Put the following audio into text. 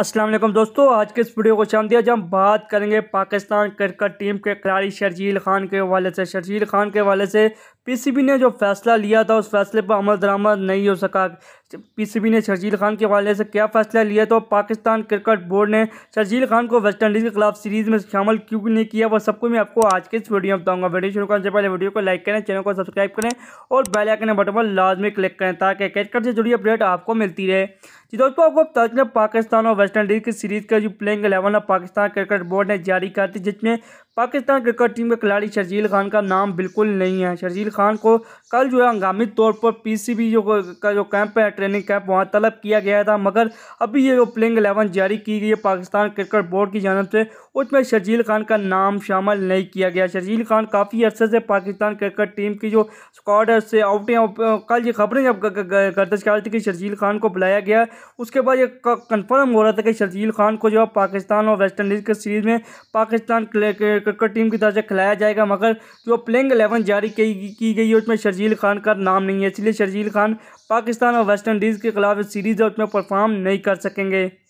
असलम दोस्तों आज के इस वीडियो को शाम दिया जब हम बात करेंगे पाकिस्तान क्रिकेट टीम के खिलाड़ी शर्जील खान के हवाले से शर्जील खान के हवाले से पीसीबी ने जो फैसला लिया था उस फैसले पर अमल दरामद नहीं हो सका पीसीबी ने शर्जील खान के हवाले से क्या फैसला लिया तो पाकिस्तान क्रिकेट बोर्ड ने शर्जील खान को वेस्ट इंडीज़ के खिलाफ सीरीज़ में शामिल क्यों नहीं किया वह सबको मैं आपको आज के इस वीडियो में बताऊंगा वीडियो शुरू करने से पहले वीडियो को लाइक करें चैनल को सब्सक्राइब करें और बेल आइकन बटन पर लाजमी क्लिक करें ताकि क्रिकेट से जुड़ी अपडेट आपको मिलती रहे जी दोस्तों आपको बता दें पाकिस्तान और वेस्ट इंडीज़ की सीरीज़ का जो प्लेइंग एलेवन है पाकिस्तान क्रिकेट बोर्ड ने जारी कर दी जिसमें पाकिस्तान क्रिकेट टीम के खिलाड़ी शर्जील खान का नाम बिल्कुल नहीं है शर्जील खान को कल जो है हंगामी तौर पर पीसीबी जो का जो कैंप है ट्रेनिंग कैंप वहाँ तलब किया गया था मगर अभी ये जो प्लेइंग एलेवन जारी की गई है पाकिस्तान क्रिकेट बोर्ड की जानब से उसमें शर्जील खान का नाम शामिल नहीं किया गया शर्जील खान काफ़ी अर्से से पाकिस्तान क्रिकेट टीम की जो स्कॉड है उससे आउट है कल ये खबरें जब गर्दश कर रही थी कि शर्जील खान को बुलाया गया उसके बाद ये कन्फर्म हो रहा था कि शर्जील खान को जो है पाकिस्तान और वेस्ट इंडीज़ के सीरीज़ में पाकिस्तान कक्कर टीम की तरफ से खिलाया जाएगा मगर जो प्लेइंग एलेवन जारी की, की गई है उसमें शर्जील खान का नाम नहीं है इसलिए शर्जील खान पाकिस्तान और वेस्ट इंडीज़ के खिलाफ सीरीज़ है उसमें परफॉर्म नहीं कर सकेंगे